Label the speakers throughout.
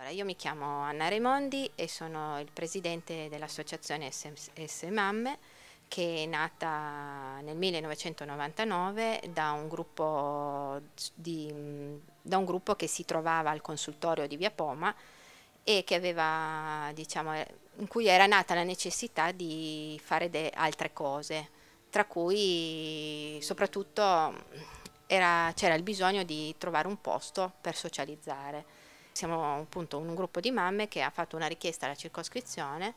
Speaker 1: Allora, io mi chiamo Anna Raimondi e sono il presidente dell'associazione SS che è nata nel 1999 da un, gruppo di, da un gruppo che si trovava al consultorio di Via Poma e aveva, diciamo, eh, in cui era nata la necessità di fare altre cose, tra cui soprattutto c'era il bisogno di trovare un posto per socializzare siamo appunto un gruppo di mamme che ha fatto una richiesta alla circoscrizione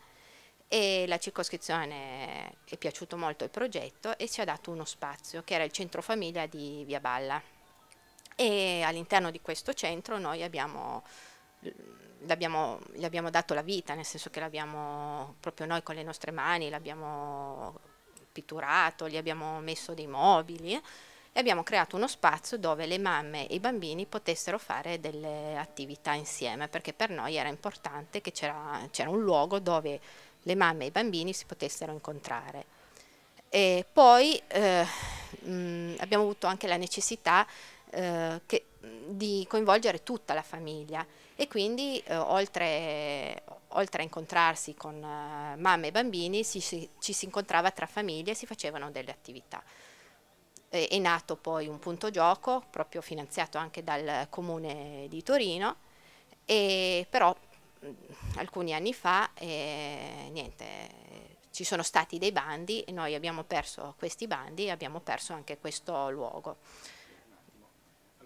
Speaker 1: e la circoscrizione è piaciuto molto il progetto e ci ha dato uno spazio che era il centro famiglia di Via Balla e all'interno di questo centro noi abbiamo, abbiamo, gli abbiamo dato la vita, nel senso che l'abbiamo proprio noi con le nostre mani, l'abbiamo pitturato, gli abbiamo messo dei mobili e abbiamo creato uno spazio dove le mamme e i bambini potessero fare delle attività insieme, perché per noi era importante che c'era, un luogo dove le mamme e i bambini si potessero incontrare. E poi eh, mh, mm, abbiamo avuto anche la necessità eh, che, di coinvolgere tutta la famiglia e quindi eh, oltre, oltre, a incontrarsi con eh, mamme e bambini si, si, ci si incontrava tra famiglie e si facevano delle attività è nato poi un punto gioco, proprio finanziato anche dal comune di Torino, e però alcuni anni fa eh, niente, ci sono stati dei bandi e noi abbiamo perso questi bandi e abbiamo perso anche questo luogo.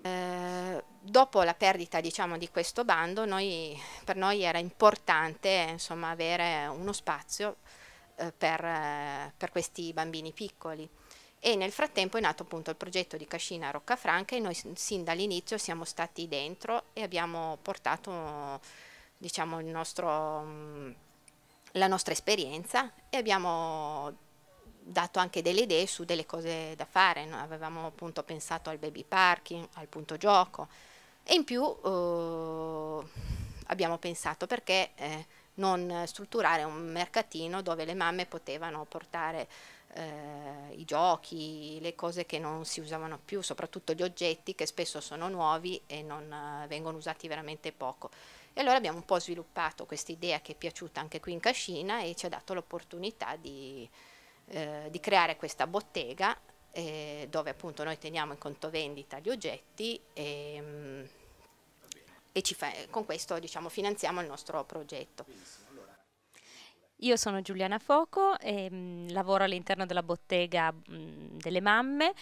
Speaker 1: Eh, dopo la perdita diciamo, di questo bando, noi, per noi era importante insomma, avere uno spazio eh, per, eh, per questi bambini piccoli e nel frattempo è nato appunto il progetto di Cascina Roccafranca e noi sin dall'inizio siamo stati dentro e abbiamo portato diciamo, nostro, la nostra esperienza e abbiamo dato anche delle idee su delle cose da fare, no? avevamo appunto pensato al baby parking, al punto gioco e in più eh, abbiamo pensato perché eh, non strutturare un mercatino dove le mamme potevano portare eh, i giochi, le cose che non si usavano più, soprattutto gli oggetti che spesso sono nuovi e non eh, vengono usati veramente poco. E allora abbiamo un po' sviluppato questa idea che è piaciuta anche qui in Cascina e ci ha dato l'opportunità di, eh, di creare questa bottega eh, dove appunto noi teniamo in conto vendita gli oggetti e, mh, mm, e fa, con questo diciamo, finanziamo il nostro progetto. Benissimo.
Speaker 2: Io sono Giuliana Foco e ehm, mh, lavoro all'interno della bottega mh, mhmm, delle mamme.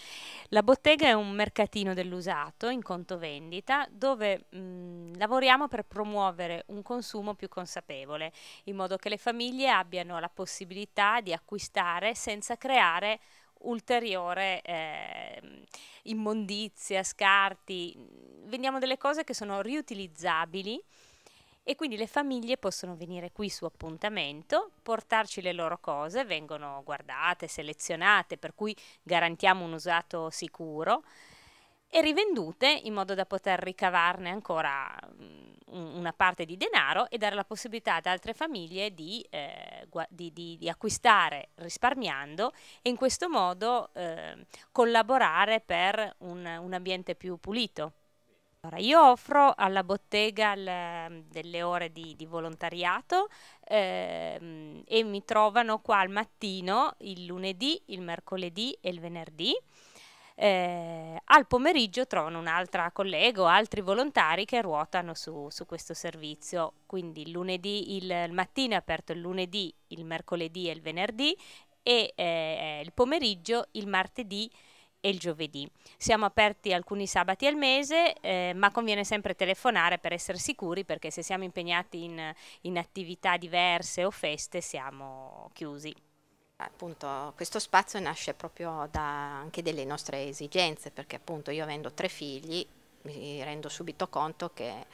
Speaker 2: La bottega è un mercatino dell'usato in conto vendita dove mh, mhmm, lavoriamo per promuovere un consumo più consapevole in modo che le famiglie abbiano la possibilità di acquistare senza creare ulteriore eh, immondizia, scarti. Vendiamo delle cose che sono riutilizzabili e quindi le famiglie possono venire qui su appuntamento, portarci le loro cose, vengono guardate, selezionate, per cui garantiamo un usato sicuro e rivendute in modo da poter ricavarne ancora mm, una parte di denaro e dare la possibilità ad altre famiglie di, eh, di, di, di acquistare risparmiando e in questo modo eh, collaborare per un, un ambiente più pulito. Allora, io offro alla bottega l- mm, delle ore di, di volontariato ehm, e mi trovano qua al mattino il lunedì, il mercoledì e il venerdì. Eh, al pomeriggio trovano un'altra collega o altri volontari che ruotano su, su questo servizio. Quindi lunedì, il, il, mattino è aperto il lunedì, il mercoledì e il venerdì e eh, il pomeriggio il martedì e il giovedì. Siamo aperti alcuni sabati al mese, eh, ma conviene sempre telefonare per essere sicuri perché se siamo impegnati in, in
Speaker 1: attività diverse o feste siamo chiusi. Appunto, questo spazio nasce proprio da, anche dalle nostre esigenze perché appunto io avendo tre figli mi rendo subito conto che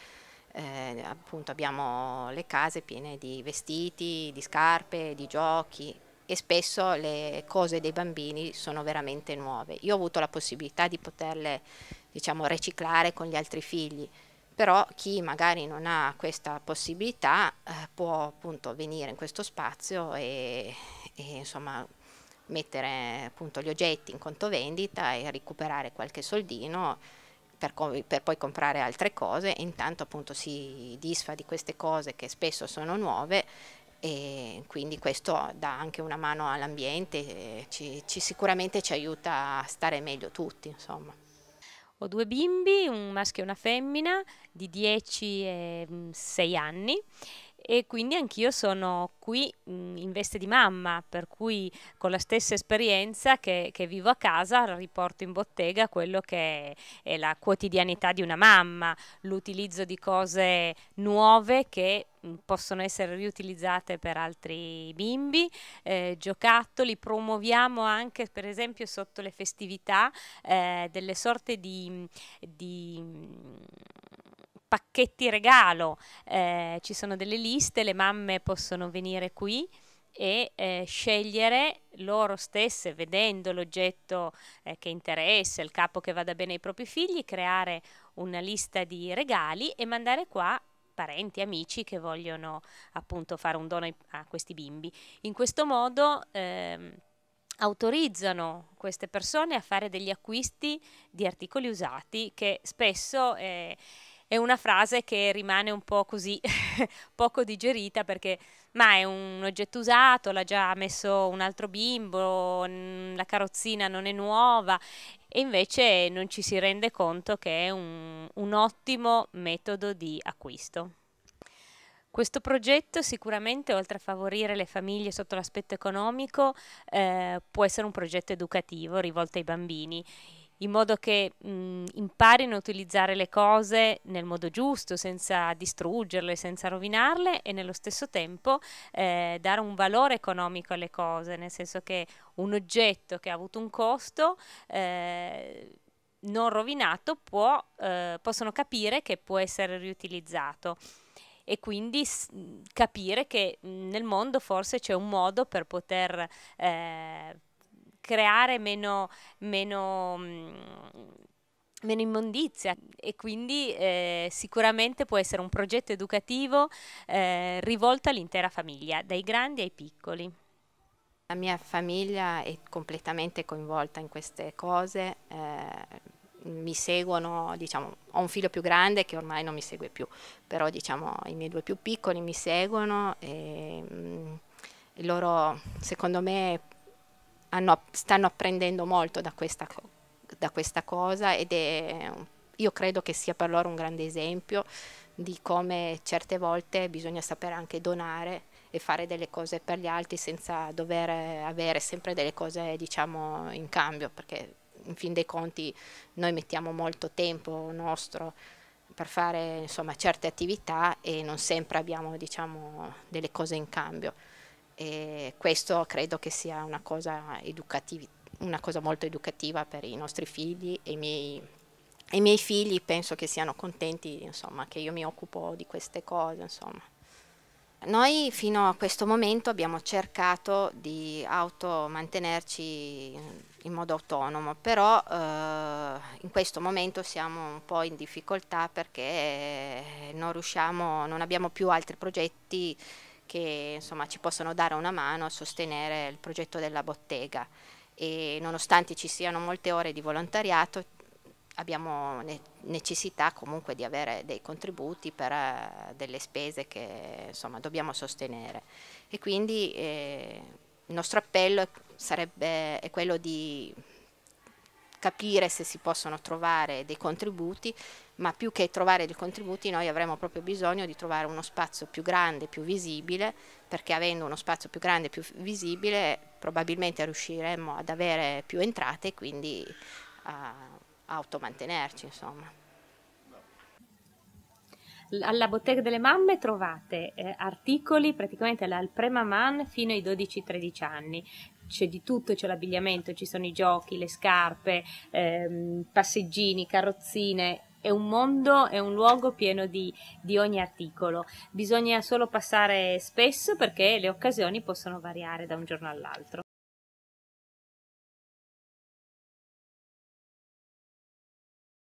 Speaker 1: eh, appunto abbiamo le case piene di vestiti, di scarpe, di giochi e spesso le cose dei bambini sono veramente nuove. Io ho avuto la possibilità di poterle diciamo, riciclare con gli altri figli, però chi magari non ha questa possibilità eh, può appunto venire in questo spazio e, e insomma, mettere appunto, gli oggetti in conto vendita e recuperare qualche soldino per, per, poi comprare altre cose e intanto appunto si disfa di queste cose che spesso sono nuove e quindi questo dà anche una mano all'ambiente, ci, ci, sicuramente ci aiuta a stare meglio tutti. Insomma.
Speaker 2: Ho due bimbi, un maschio e una femmina di 10 e 6 mm, anni e quindi anch'io sono qui mm, in veste di mamma, per cui con la stessa esperienza che, che vivo a casa riporto in bottega quello che è, è la quotidianità di una mamma, l'utilizzo di cose nuove che mm, possono essere riutilizzate per altri bimbi, eh, giocattoli, promuoviamo anche per esempio sotto le festività eh, delle sorte di, di mm, pacchetti regalo, eh, ci sono delle liste, le mamme possono venire qui e eh, scegliere loro stesse, vedendo l'oggetto eh, che interessa, il capo che vada bene ai propri figli, creare una lista di regali e mandare qua parenti, amici che vogliono appunto fare un dono a questi bimbi. In questo modo ehm, autorizzano queste persone a fare degli acquisti di articoli usati che spesso... Eh, è una frase che rimane un po' così poco digerita perché ma è un oggetto usato, l'ha già messo un altro bimbo, la carrozzina non è nuova e invece non ci si rende conto che è un, un ottimo metodo di acquisto. Questo progetto sicuramente, oltre a favorire le famiglie sotto l'aspetto economico, eh, può essere un progetto educativo rivolto ai bambini in modo che mh, imparino a utilizzare le cose nel modo giusto, senza distruggerle, senza rovinarle e nello stesso tempo eh, dare un valore economico alle cose, nel senso che un oggetto che ha avuto un costo eh, non rovinato può, eh, possono capire che può essere riutilizzato e quindi capire che nel mondo forse c'è un modo per poter eh, creare meno, meno, mm, meno immondizia e quindi eh, sicuramente può essere un progetto educativo eh, rivolto
Speaker 1: all'intera famiglia, dai grandi ai piccoli. La mia famiglia è completamente coinvolta in queste cose, eh, mi seguono, diciamo, ho un figlio più grande che ormai non mi segue più, però diciamo i miei due più piccoli mi seguono e mh, mm, loro secondo me hanno, stanno apprendendo molto da questa, da questa cosa ed è, io credo che sia per loro un grande esempio di come certe volte bisogna sapere anche donare e fare delle cose per gli altri senza dover avere sempre delle cose diciamo in cambio perché in fin dei conti noi mettiamo molto tempo nostro per fare insomma certe attività e non sempre abbiamo diciamo delle cose in cambio. E questo credo che sia una cosa, una cosa molto educativa per i nostri figli e i miei e miei figli penso che siano contenti insomma, che io mi occupo di queste cose. Insomma. Noi fino a questo momento abbiamo cercato di automantenerci in modo autonomo, però eh, in questo momento siamo un po' in difficoltà perché non, riusciamo, non abbiamo più altri progetti che insomma, ci possono dare una mano a sostenere il progetto della bottega e nonostante ci siano molte ore di volontariato abbiamo ne necessità comunque di avere dei contributi per uh, delle spese che insomma, dobbiamo sostenere e quindi eh, il nostro appello sarebbe, è quello di capire se si possono trovare dei contributi, ma più che trovare dei contributi noi avremo proprio bisogno di trovare uno spazio più grande, più visibile, perché avendo uno spazio più grande, più visibile, probabilmente riusciremo ad avere più entrate e quindi a, eh, automantenerci. Insomma. Alla Bottega delle Mamme trovate eh, articoli
Speaker 2: praticamente dal pre-maman fino ai 12-13 anni, c'è di tutto, c'è l'abbigliamento, ci sono i giochi, le scarpe, ehm, passeggini, carrozzine, è un mondo, è un luogo pieno di, di, ogni articolo. Bisogna solo passare spesso perché le occasioni possono variare da un giorno all'altro.